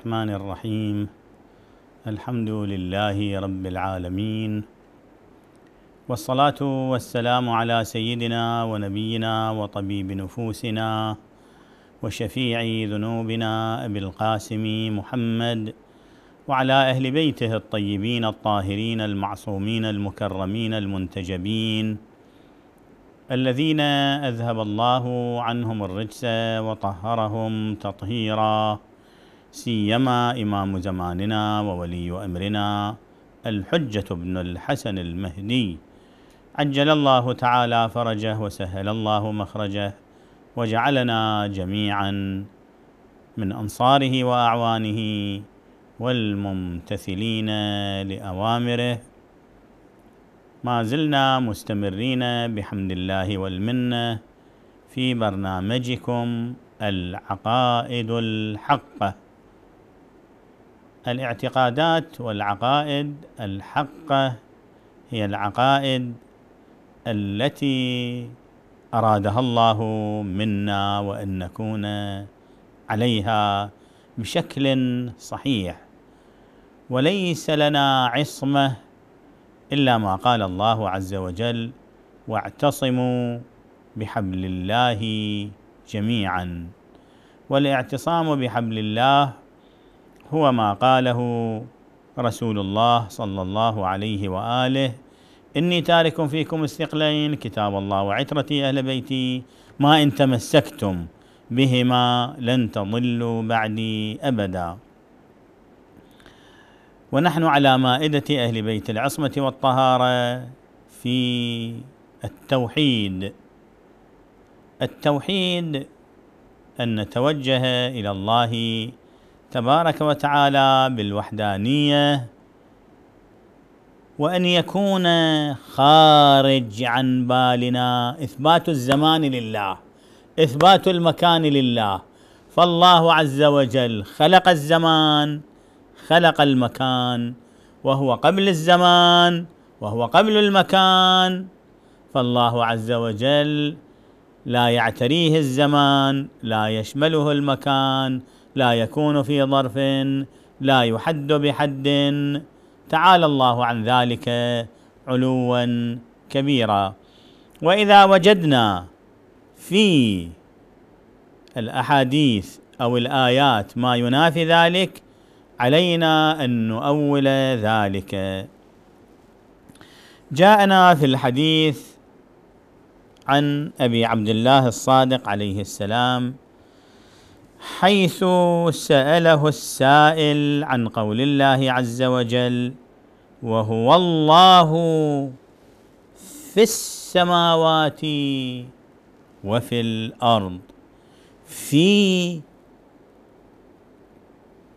الرحمن الرحيم الحمد لله رب العالمين والصلاة والسلام على سيدنا ونبينا وطبيب نفوسنا وشفيع ذنوبنا أبي القاسم محمد وعلى أهل بيته الطيبين الطاهرين المعصومين المكرمين المنتجبين الذين أذهب الله عنهم الرجس وطهرهم تطهيراً سيما إمام زماننا وولي أمرنا الحجة بن الحسن المهدي عجل الله تعالى فرجه وسهل الله مخرجه وجعلنا جميعا من أنصاره وأعوانه والممتثلين لأوامره ما زلنا مستمرين بحمد الله والمنه في برنامجكم العقائد الحقه الاعتقادات والعقائد الحقه هي العقائد التي ارادها الله منا وان نكون عليها بشكل صحيح وليس لنا عصمه الا ما قال الله عز وجل واعتصموا بحبل الله جميعا والاعتصام بحبل الله هو ما قاله رسول الله صلى الله عليه واله اني تارك فيكم الثقلين كتاب الله وعترتي اهل بيتي ما ان تمسكتم بهما لن تضلوا بعدي ابدا ونحن على مائده اهل بيت العصمه والطهاره في التوحيد التوحيد ان نتوجه الى الله تبارك وتعالى بالوحدانيه وان يكون خارج عن بالنا اثبات الزمان لله اثبات المكان لله فالله عز وجل خلق الزمان خلق المكان وهو قبل الزمان وهو قبل المكان فالله عز وجل لا يعتريه الزمان لا يشمله المكان لا يكون في ظرف لا يحد بحد تعالى الله عن ذلك علوا كبيرا واذا وجدنا في الاحاديث او الايات ما ينافي ذلك علينا ان نؤول ذلك جاءنا في الحديث عن ابي عبد الله الصادق عليه السلام حيث سأله السائل عن قول الله عز وجل وهو الله في السماوات وفي الأرض في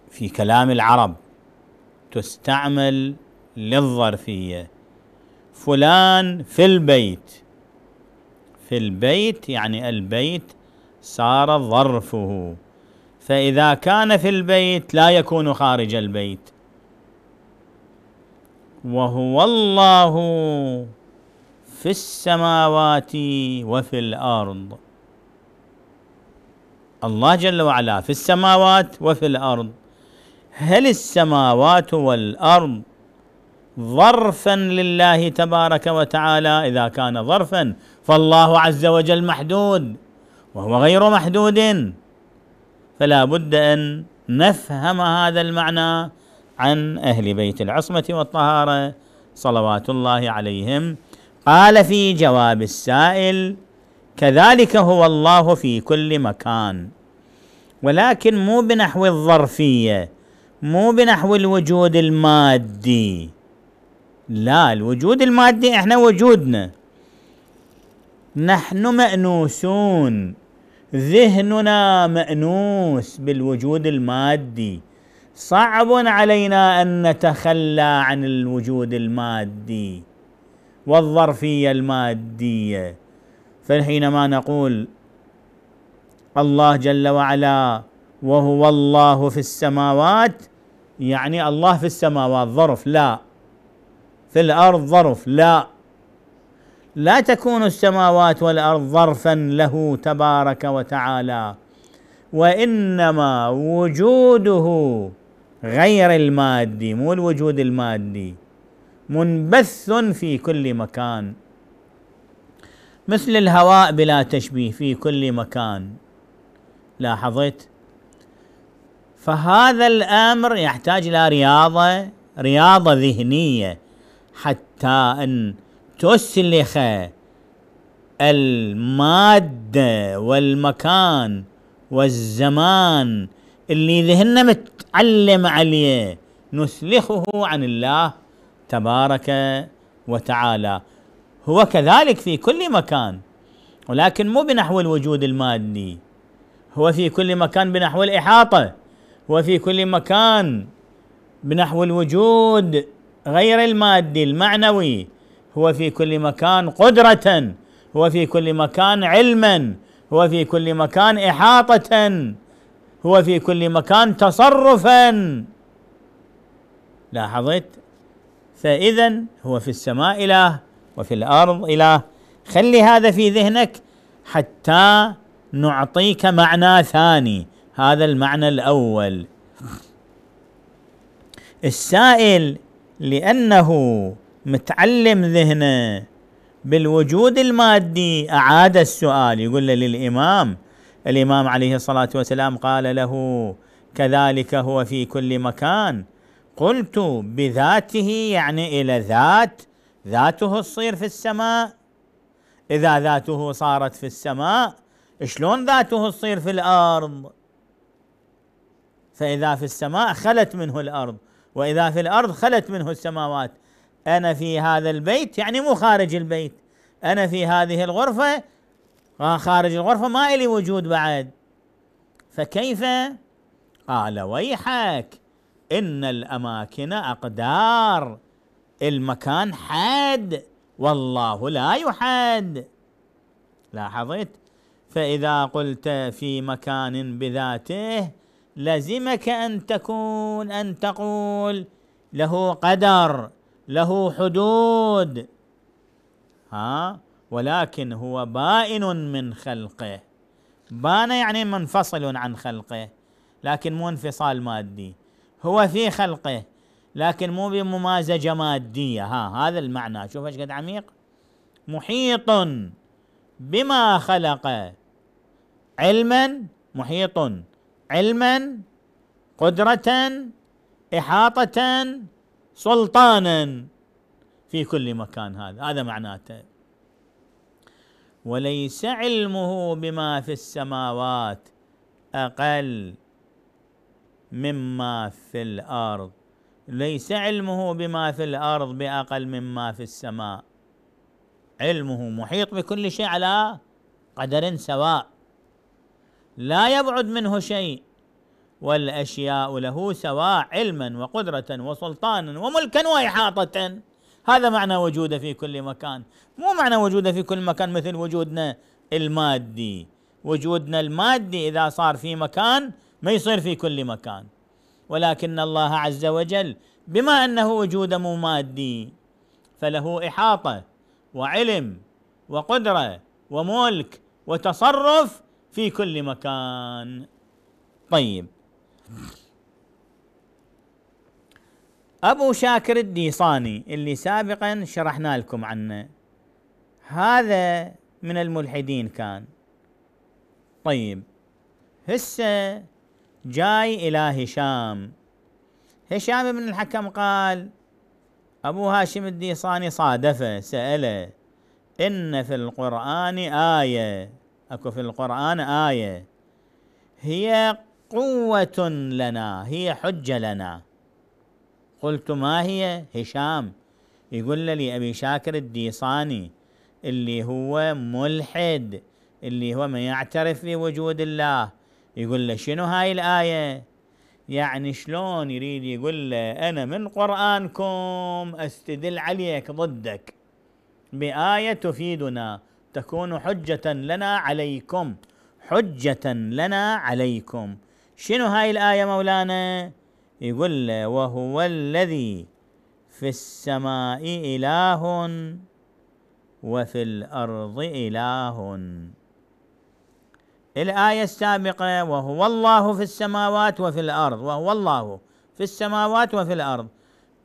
في كلام العرب تستعمل للظرفية فلان في البيت في البيت يعني البيت صار ظرفه فإذا كان في البيت لا يكون خارج البيت وهو الله في السماوات وفي الأرض الله جل وعلا في السماوات وفي الأرض هل السماوات والأرض ظرفا لله تبارك وتعالى إذا كان ظرفا فالله عز وجل محدود وهو غير محدود فلا بد أن نفهم هذا المعنى عن أهل بيت العصمة والطهارة صلوات الله عليهم قال في جواب السائل كذلك هو الله في كل مكان ولكن مو بنحو الظرفية مو بنحو الوجود المادي لا الوجود المادي احنا وجودنا نحن مأنوسون ذهننا مانوس بالوجود المادي صعب علينا ان نتخلى عن الوجود المادي والظرفيه الماديه فحينما نقول الله جل وعلا وهو الله في السماوات يعني الله في السماوات ظرف لا في الارض ظرف لا لا تكون السماوات والارض ظرفا له تبارك وتعالى وانما وجوده غير المادي مو الوجود المادي منبث في كل مكان مثل الهواء بلا تشبيه في كل مكان لاحظت فهذا الامر يحتاج الى رياضه رياضه ذهنيه حتى ان تسلخ الماده والمكان والزمان اللي ذهننا متعلم عليه نسلخه عن الله تبارك وتعالى هو كذلك في كل مكان ولكن مو بنحو الوجود المادي هو في كل مكان بنحو الإحاطة هو في كل مكان بنحو الوجود غير المادي المعنوي هو في كل مكان قدرة هو في كل مكان علما هو في كل مكان إحاطة هو في كل مكان تصرفا لاحظت فإذا هو في السماء إله وفي الأرض إله خلي هذا في ذهنك حتى نعطيك معنى ثاني هذا المعنى الأول السائل لأنه متعلم ذهنه بالوجود المادي أعاد السؤال يقول له للإمام الإمام عليه الصلاة والسلام قال له كذلك هو في كل مكان قلت بذاته يعني إلى ذات ذاته تصير في السماء إذا ذاته صارت في السماء شلون ذاته تصير في الأرض فإذا في السماء خلت منه الأرض وإذا في الأرض خلت منه السماوات أنا في هذا البيت يعني مو خارج البيت أنا في هذه الغرفة آه، خارج الغرفة ما إلي وجود بعد فكيف قال ويحك إن الأماكن أقدار المكان حد والله لا يحد لاحظت فإذا قلت في مكان بذاته لزمك أن تكون أن تقول له قدر له حدود ها ولكن هو بائن من خلقه بان يعني منفصل عن خلقه لكن مو انفصال مادي هو في خلقه لكن مو بممازجه ماديه ها هذا المعنى شوف ايش قد عميق محيط بما خلق علما محيط علما قدره احاطه سلطانا في كل مكان هذا هذا معناته وليس علمه بما في السماوات اقل مما في الارض ليس علمه بما في الارض باقل مما في السماء علمه محيط بكل شيء على قدر سواء لا يبعد منه شيء والاشياء له سواء علما وقدره وسلطانا وملكا واحاطه هذا معنى وجوده في كل مكان مو معنى وجوده في كل مكان مثل وجودنا المادي وجودنا المادي اذا صار في مكان ما يصير في كل مكان ولكن الله عز وجل بما انه وجود مو مادي فله احاطه وعلم وقدره وملك وتصرف في كل مكان طيب أبو شاكر الديصاني اللي سابقا شرحنا لكم عنه هذا من الملحدين كان طيب هسه جاي إلى هشام هشام بن الحكم قال أبو هاشم الديصاني صادفه سأله إن في القرآن آية أكو في القرآن آية هي قوة لنا هي حجة لنا قلت ما هي هشام يقول لي أبي شاكر الديصاني اللي هو ملحد اللي هو ما يعترف بوجود الله يقول له شنو هاي الآية يعني شلون يريد يقول له أنا من قرآنكم أستدل عليك ضدك بآية تفيدنا تكون حجة لنا عليكم حجة لنا عليكم شنو هاي الآية مولانا يقول له وهو الذي في السماء إله وفي الأرض إله الآية السابقة وهو الله في السماوات وفي الأرض وهو الله في السماوات وفي الأرض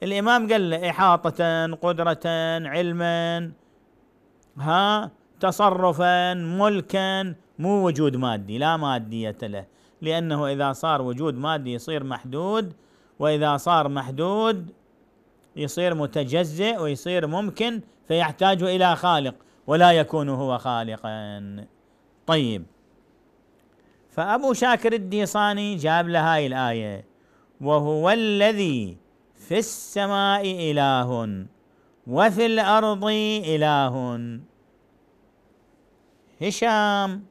الإمام قال له إحاطة قدرة علما ها تصرفا ملكا مو وجود مادي لا مادية له لأنه إذا صار وجود مادي يصير محدود وإذا صار محدود يصير متجزئ ويصير ممكن فيحتاج إلى خالق ولا يكون هو خالقا طيب فأبو شاكر الديصاني جاب له هاي الآية وهو الذي في السماء إله وفي الأرض إله هشام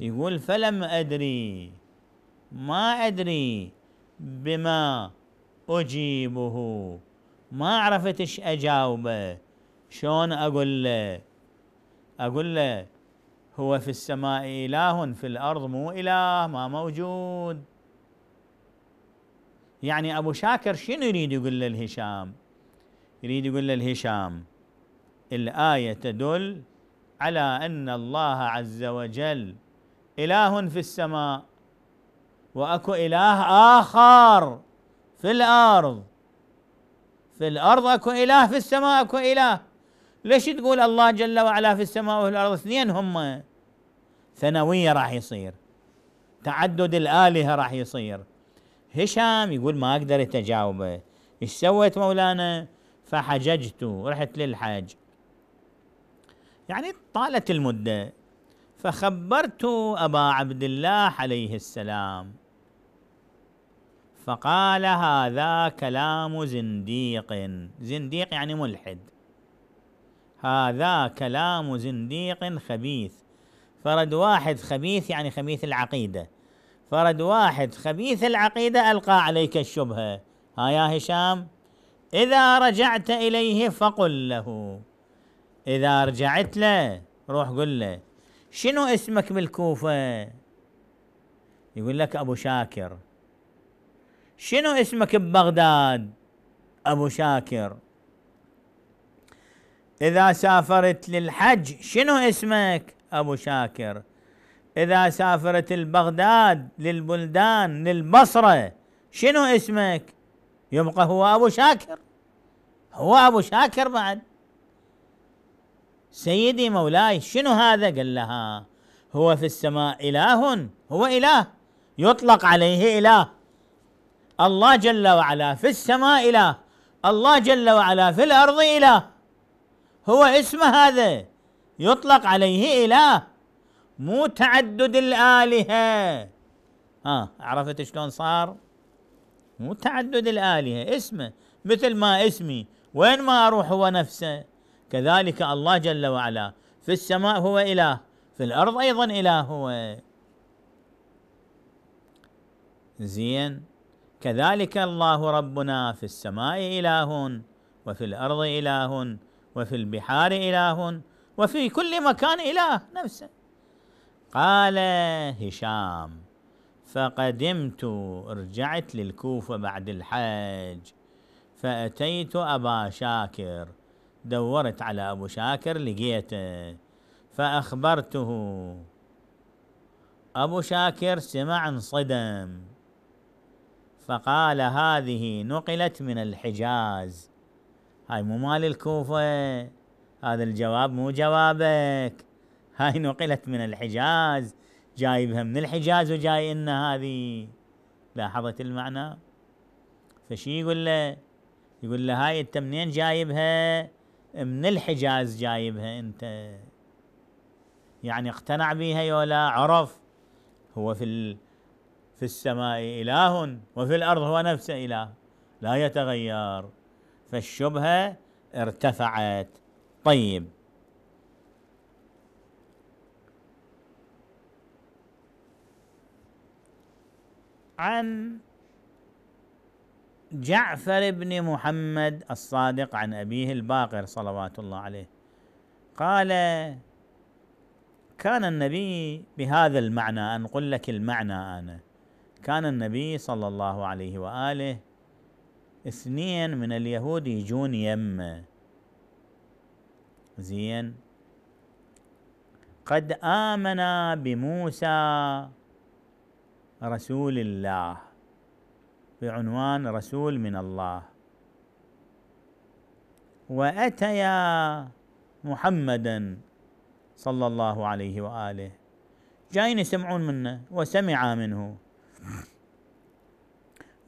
يقول فلم أدري ما أدري بما أجيبه ما عرفت إيش أجاوبه شلون أقول له أقول له هو في السماء إله في الأرض مو إله ما موجود يعني أبو شاكر شنو يريد يقول له يريد يقول له الآية تدل على أن الله عز وجل إله في السماء وأكو إله آخر في الأرض في الأرض أكو إله في السماء أكو إله ليش تقول الله جل وعلا في السماء وفي الأرض اثنين هم ثانوية راح يصير تعدد الآلهة راح يصير هشام يقول ما أقدر أتجاوبه إيش سويت مولانا فحججت رحت للحج يعني طالت المدة فخبرت أبا عبد الله عليه السلام فقال هذا كلام زنديق زنديق يعني ملحد هذا كلام زنديق خبيث فرد واحد خبيث يعني خبيث العقيدة فرد واحد خبيث العقيدة ألقى عليك الشبهة ها يا هشام إذا رجعت إليه فقل له إذا رجعت له روح قل له شنو اسمك بالكوفة يقول لك أبو شاكر شنو اسمك ببغداد أبو شاكر إذا سافرت للحج شنو اسمك أبو شاكر إذا سافرت البغداد للبلدان للبصرة شنو اسمك يبقى هو أبو شاكر هو أبو شاكر بعد سيدي مولاي شنو هذا قال لها هو في السماء إله هو إله يطلق عليه إله الله جل وعلا في السماء إله الله جل وعلا في الأرض إله هو اسم هذا يطلق عليه إله مو تعدد الآلهة ها عرفت شلون صار مو تعدد الآلهة اسمه مثل ما اسمي وين ما أروح هو نفسه كذلك الله جل وعلا في السماء هو إله في الأرض أيضا إله هو زين كذلك الله ربنا في السماء إله وفي الأرض إله وفي البحار إله وفي كل مكان إله نفسه قال هشام فقدمت رجعت للكوفة بعد الحج فأتيت أبا شاكر دورت على أبو شاكر لقيته آه، فأخبرته أبو شاكر سمع انصدم فقال هذه نقلت من الحجاز هاي مو مال الكوفة هذا الجواب مو جوابك هاي نقلت من الحجاز جايبها من الحجاز وجاي إن هذه لاحظت المعنى فشي يقول له يقول له هاي انت منين جايبها من الحجاز جايبها انت يعني اقتنع بها يولا عرف هو في في السماء إله وفي الأرض هو نفسه إله لا يتغير فالشبهة ارتفعت طيب عن جعفر بن محمد الصادق عن أبيه الباقر صلوات الله عليه قال كان النبي بهذا المعنى أنقل لك المعنى أنا كان النبي صلى الله عليه وآله اثنين من اليهود يجون يمه زين قد آمنا بموسى رسول الله بعنوان رسول من الله واتيا محمدا صلى الله عليه واله جايين يسمعون منه وسمع منه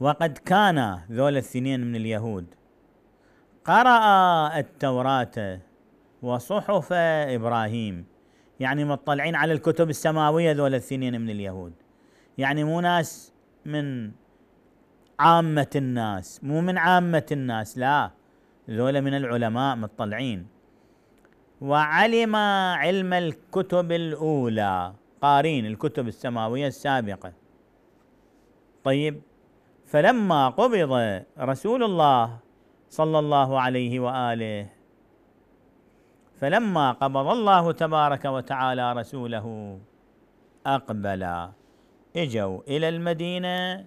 وقد كان ذول الثنين من اليهود قرأ التوراة وصحف إبراهيم يعني مطلعين على الكتب السماوية ذول الثنين من اليهود يعني مو ناس من عامة الناس مو من عامة الناس لا ذولا من العلماء مطلعين وعلم علم الكتب الأولى قارين الكتب السماوية السابقة طيب فلما قبض رسول الله صلى الله عليه وآله فلما قبض الله تبارك وتعالى رسوله أقبل اجوا إلى المدينة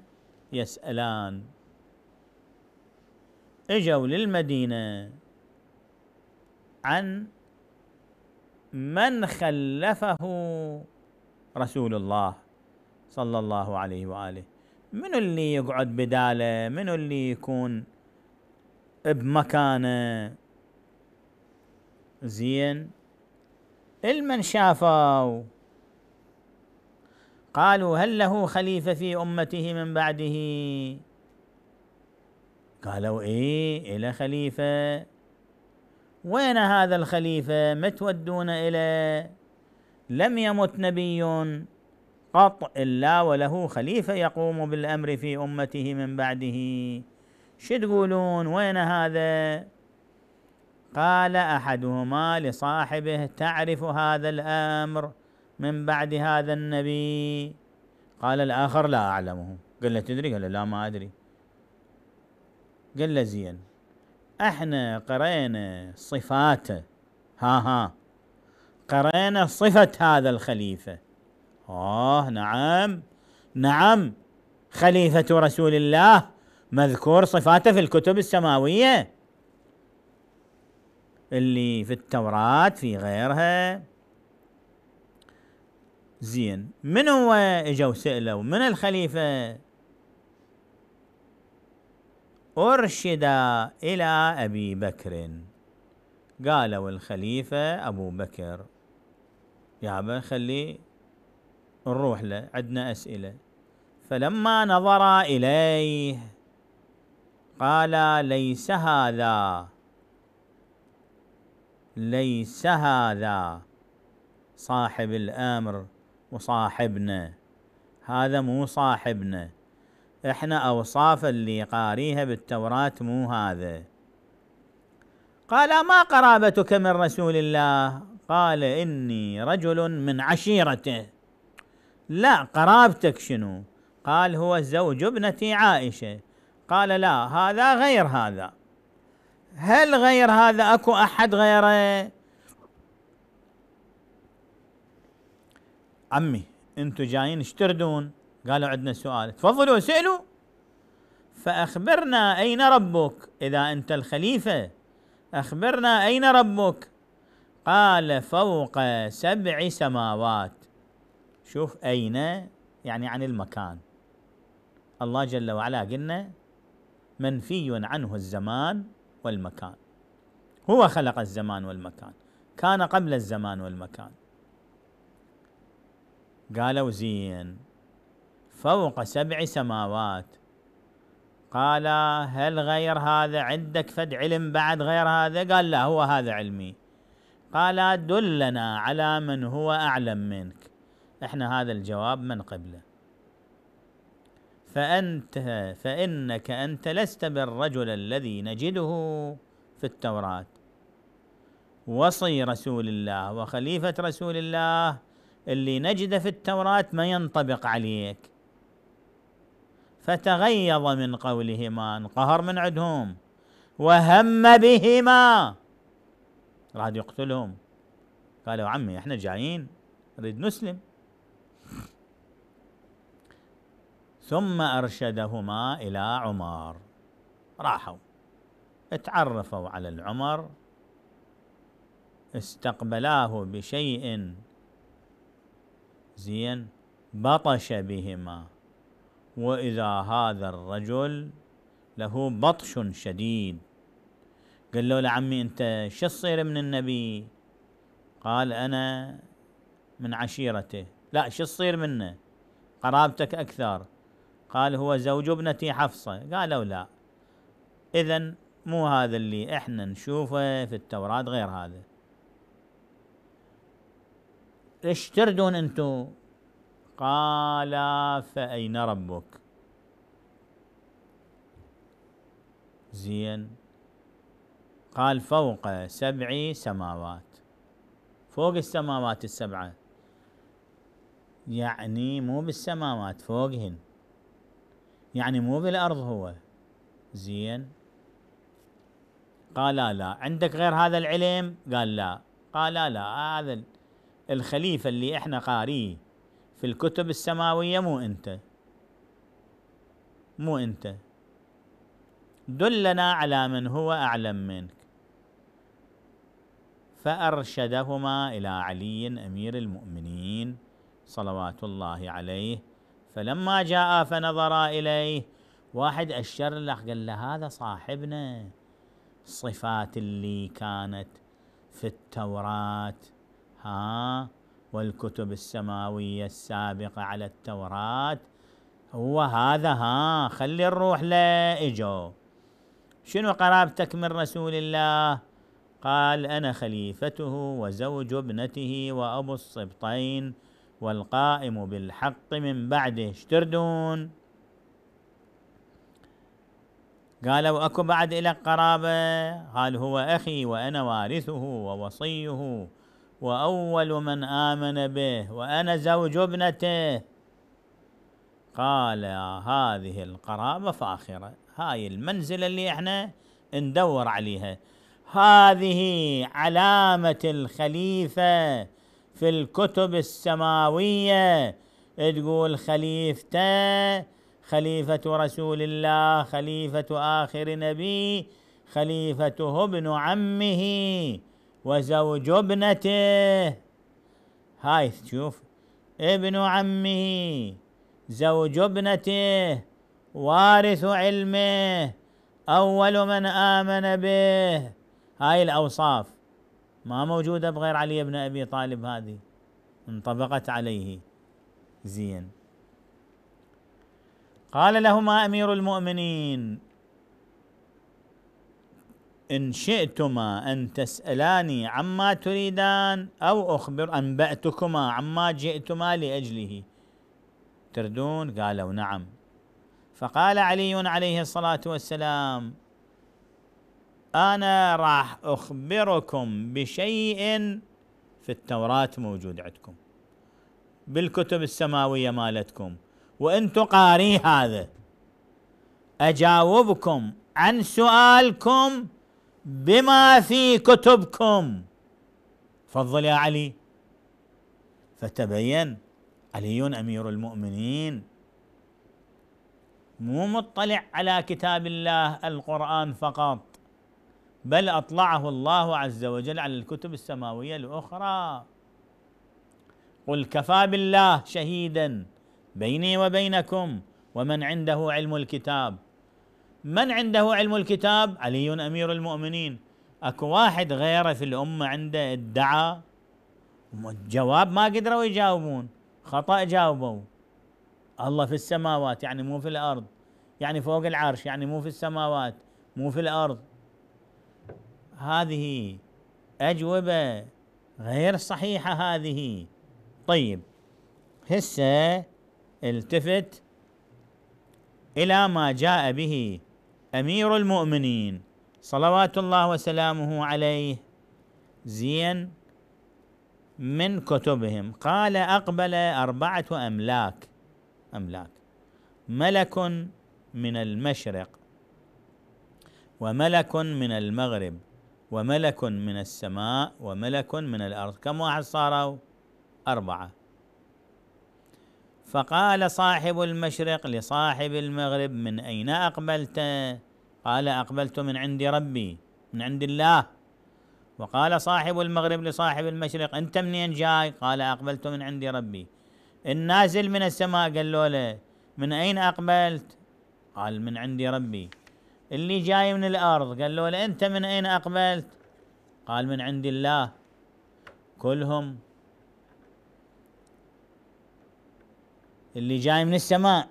يسألان اجوا للمدينة عن من خلفه رسول الله صلى الله عليه وآله من اللي يقعد بداله من اللي يكون بمكانه زين المن شافوا قالوا هل له خليفة في أمته من بعده قالوا إيه إلى خليفة وين هذا الخليفة ما تودون إلى لم يمت نبي قط إلا وله خليفة يقوم بالأمر في أمته من بعده شو تقولون وين هذا قال أحدهما لصاحبه تعرف هذا الأمر من بعد هذا النبي قال الآخر لا أعلمه قال له تدري قال لا ما أدري قال له زين احنا قرينا صفاته ها ها قرينا صفة هذا الخليفة آه نعم نعم خليفة رسول الله مذكور صفاته في الكتب السماوية اللي في التوراة في غيرها زين من هو اجا وسأله من الخليفة أرشد إلى أبي بكر قالوا الخليفة أبو بكر يا ابا خلي نروح له عندنا أسئلة فلما نظر إليه قال ليس هذا ليس هذا صاحب الأمر وصاحبنا هذا مو صاحبنا احنا اوصاف اللي قاريها بالتوراة مو هذا قال ما قرابتك من رسول الله قال اني رجل من عشيرته لا قرابتك شنو قال هو زوج ابنتي عائشه قال لا هذا غير هذا هل غير هذا اكو احد غيره عمي انتم جايين ايش تردون؟ قالوا عندنا سؤال تفضلوا سألوا فأخبرنا أين ربك إذا أنت الخليفة أخبرنا أين ربك قال فوق سبع سماوات شوف أين يعني عن المكان الله جل وعلا قلنا منفي عنه الزمان والمكان هو خلق الزمان والمكان كان قبل الزمان والمكان قالوا زين فوق سبع سماوات قال هل غير هذا عندك فد علم بعد غير هذا قال لا هو هذا علمي قال دلنا على من هو أعلم منك احنا هذا الجواب من قبله فأنت فإنك أنت لست بالرجل الذي نجده في التوراة وصي رسول الله وخليفة رسول الله اللي نجده في التوراة ما ينطبق عليك فتغيظ من قولهما انقهر من عندهم وهم بهما راد يقتلهم قالوا عمي احنا جايين نريد نسلم ثم ارشدهما الى عمر راحوا اتعرفوا على العمر استقبلاه بشيء زين بطش بهما وإذا هذا الرجل له بطش شديد قال له لعمي أنت شو تصير من النبي قال أنا من عشيرته لا شو تصير منه قرابتك أكثر قال هو زوج ابنتي حفصة قالوا لا إذا مو هذا اللي احنا نشوفه في التوراة غير هذا ايش تردون انتم قال فأين ربك زين قال فوق سبع سماوات فوق السماوات السبعة يعني مو بالسماوات فوقهن يعني مو بالأرض هو زين قال لا عندك غير هذا العلم قال لا قال لا هذا الخليفة اللي احنا قاريه في الكتب السماوية مو انت مو انت دلنا على من هو أعلم منك فأرشدهما إلى علي أمير المؤمنين صلوات الله عليه فلما جاء فنظر إليه واحد أشر له قال له هذا صاحبنا الصفات اللي كانت في التوراة ها والكتب السماوية السابقة على التوراة هو هذا ها خلي الروح له اجوا شنو قرابتك من رسول الله قال أنا خليفته وزوج ابنته وأبو الصبطين والقائم بالحق من بعده اشتردون قالوا أكو بعد إلى قرابة قال هو أخي وأنا وارثه ووصيه وأول من آمن به وأنا زوج ابنته قال آه، هذه القرابة فاخرة هاي المنزلة اللي احنا ندور عليها هذه علامة الخليفة في الكتب السماوية تقول خليفته خليفة رسول الله خليفة آخر نبي خليفته ابن عمه وزوج ابنته هاي تشوف ابن عمه زوج ابنته وارث علمه أول من آمن به هاي الأوصاف ما موجودة بغير علي بن أبي طالب هذه انطبقت عليه زين قال لهما أمير المؤمنين إن شئتما أن تسألاني عما تريدان أو أخبر أنبأتكما عما جئتما لأجله تردون قالوا نعم فقال علي عليه الصلاة والسلام أنا راح أخبركم بشيء في التوراة موجود عندكم بالكتب السماوية مالتكم وإن تقاري هذا أجاوبكم عن سؤالكم بما في كتبكم فضل يا علي فتبين علي امير المؤمنين مو مطلع على كتاب الله القران فقط بل اطلعه الله عز وجل على الكتب السماويه الاخرى قل كفى بالله شهيدا بيني وبينكم ومن عنده علم الكتاب من عنده علم الكتاب علي امير المؤمنين اكو واحد غيره في الامه عنده ادعى الجواب ما قدروا يجاوبون خطا جاوبوا الله في السماوات يعني مو في الارض يعني فوق العرش يعني مو في السماوات مو في الارض هذه اجوبه غير صحيحه هذه طيب هسه التفت الى ما جاء به امير المؤمنين صلوات الله وسلامه عليه زين من كتبهم قال اقبل اربعه املاك املاك ملك من المشرق وملك من المغرب وملك من السماء وملك من الارض كم واحد صاروا اربعه فقال صاحب المشرق لصاحب المغرب من أين أقبلت قال أقبلت من عند ربي من عند الله وقال صاحب المغرب لصاحب المشرق أنت منين جاي قال أقبلت من عند ربي النازل من السماء قال له, من أين أقبلت قال من عند ربي اللي جاي من الأرض قال له أنت من أين أقبلت قال من عند الله كلهم اللي جاي من السماء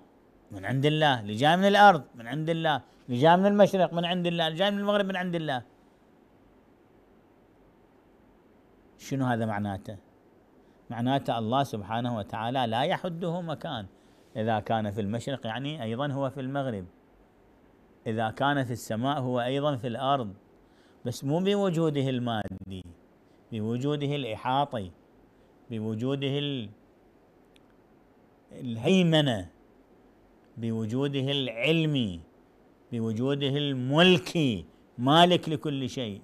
من عند الله اللي جاي من الارض من عند الله اللي جاي من المشرق من عند الله اللي جاي من المغرب من عند الله شنو هذا معناته معناته الله سبحانه وتعالى لا يحده مكان اذا كان في المشرق يعني ايضا هو في المغرب اذا كان في السماء هو ايضا في الارض بس مو بوجوده المادي بوجوده الاحاطي بوجوده الهيمنة بوجوده العلمي بوجوده الملكي مالك لكل شيء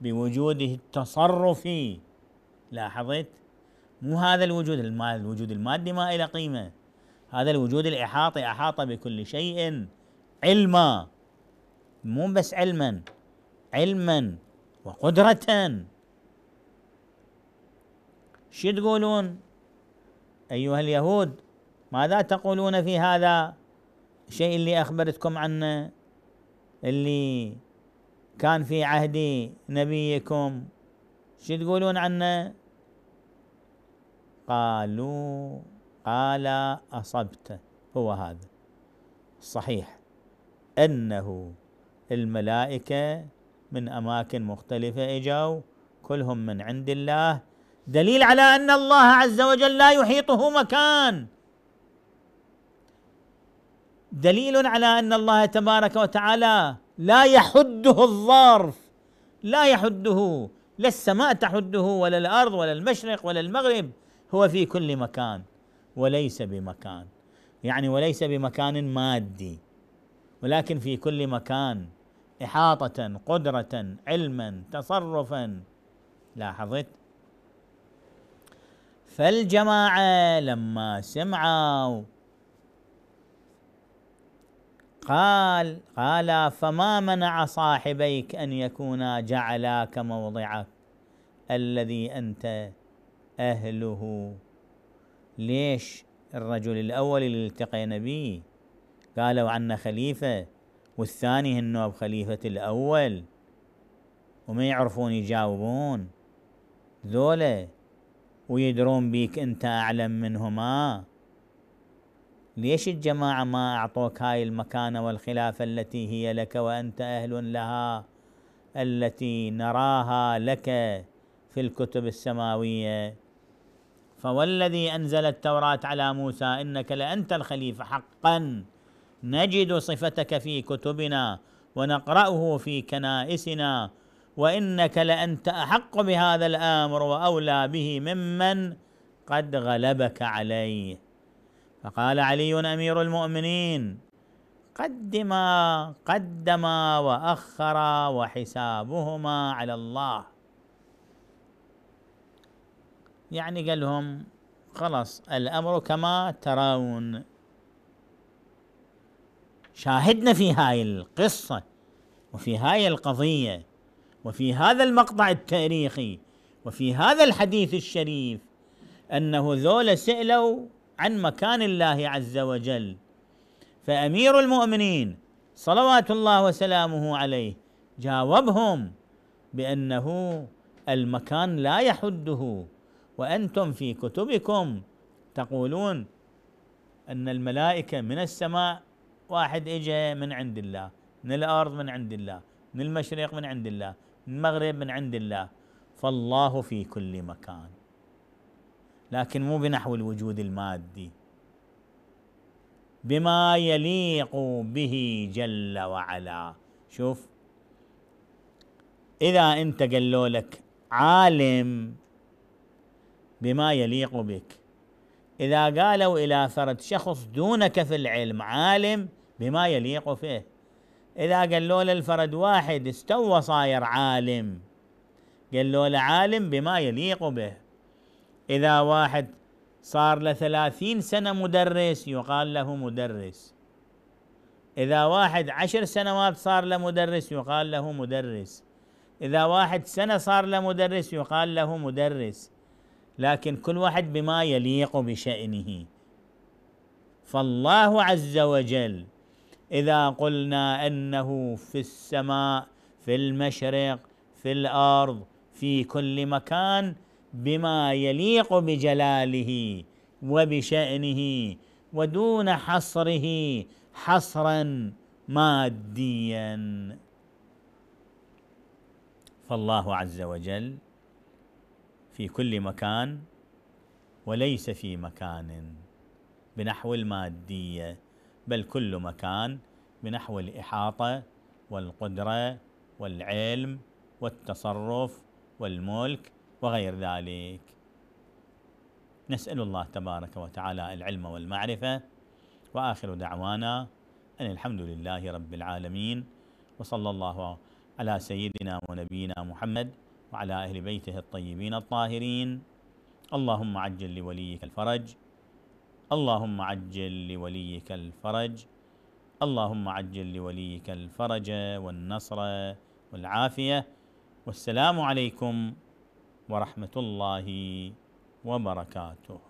بوجوده التصرفي لاحظت مو هذا الوجود المال الوجود المادي ما له قيمة هذا الوجود الإحاطي أحاط بكل شيء علما مو بس علما علما وقدرة شو تقولون أيها اليهود ماذا تقولون في هذا الشيء اللي أخبرتكم عنه اللي كان في عهد نبيكم شو تقولون عنه قالوا قال أصبت هو هذا صحيح أنه الملائكة من أماكن مختلفة إجوا كلهم من عند الله دليل على أن الله عز وجل لا يحيطه مكان دليل على ان الله تبارك وتعالى لا يحده الظرف لا يحده لا السماء تحده ولا الارض ولا المشرق ولا المغرب هو في كل مكان وليس بمكان يعني وليس بمكان مادي ولكن في كل مكان احاطه قدره علما تصرفا لاحظت فالجماعه لما سمعوا قال قال فما منع صاحبيك أن يكونا جعلاك موضعك الذي أنت أهله ليش الرجل الأول اللي التقينا به قالوا عنا خليفة والثاني هنو بخليفة الأول وما يعرفون يجاوبون ذولا ويدرون بيك أنت أعلم منهما ليش الجماعة ما أعطوك هاي المكانة والخلافة التي هي لك وأنت أهل لها التي نراها لك في الكتب السماوية فوالذي أنزل التوراة على موسى إنك لأنت الخليفة حقا نجد صفتك في كتبنا ونقرأه في كنائسنا وإنك لأنت أحق بهذا الأمر وأولى به ممن قد غلبك عليه فقال علي امير المؤمنين قدما قدما واخرا وحسابهما على الله يعني قال لهم خلاص الامر كما ترون شاهدنا في هاي القصه وفي هاي القضيه وفي هذا المقطع التاريخي وفي هذا الحديث الشريف انه ذولا سئلوا عن مكان الله عز وجل فامير المؤمنين صلوات الله وسلامه عليه جاوبهم بانه المكان لا يحده وانتم في كتبكم تقولون ان الملائكه من السماء واحد اجى من عند الله من الارض من عند الله من المشرق من عند الله من المغرب من عند الله فالله في كل مكان لكن مو بنحو الوجود المادي بما يليق به جل وعلا شوف اذا انت قالوا لك عالم بما يليق بك اذا قالوا الى فرد شخص دونك في العلم عالم بما يليق فيه اذا قالوا للفرد واحد استوى صاير عالم قالوا له عالم بما يليق به إذا واحد صار له سنة مدرس يقال له مدرس إذا واحد عشر سنوات صار له مدرس يقال له مدرس إذا واحد سنة صار له مدرس يقال له مدرس لكن كل واحد بما يليق بشأنه فالله عز وجل إذا قلنا أنه في السماء في المشرق في الأرض في كل مكان بما يليق بجلاله وبشأنه ودون حصره حصرا ماديا فالله عز وجل في كل مكان وليس في مكان بنحو المادية بل كل مكان بنحو الإحاطة والقدرة والعلم والتصرف والملك وغير ذلك نسأل الله تبارك وتعالى العلم والمعرفة وآخر دعوانا أن الحمد لله رب العالمين وصلى الله على سيدنا ونبينا محمد وعلى أهل بيته الطيبين الطاهرين اللهم عجل لوليك الفرج اللهم عجل لوليك الفرج اللهم عجل لوليك الفرج والنصر والعافية والسلام عليكم ورحمه الله وبركاته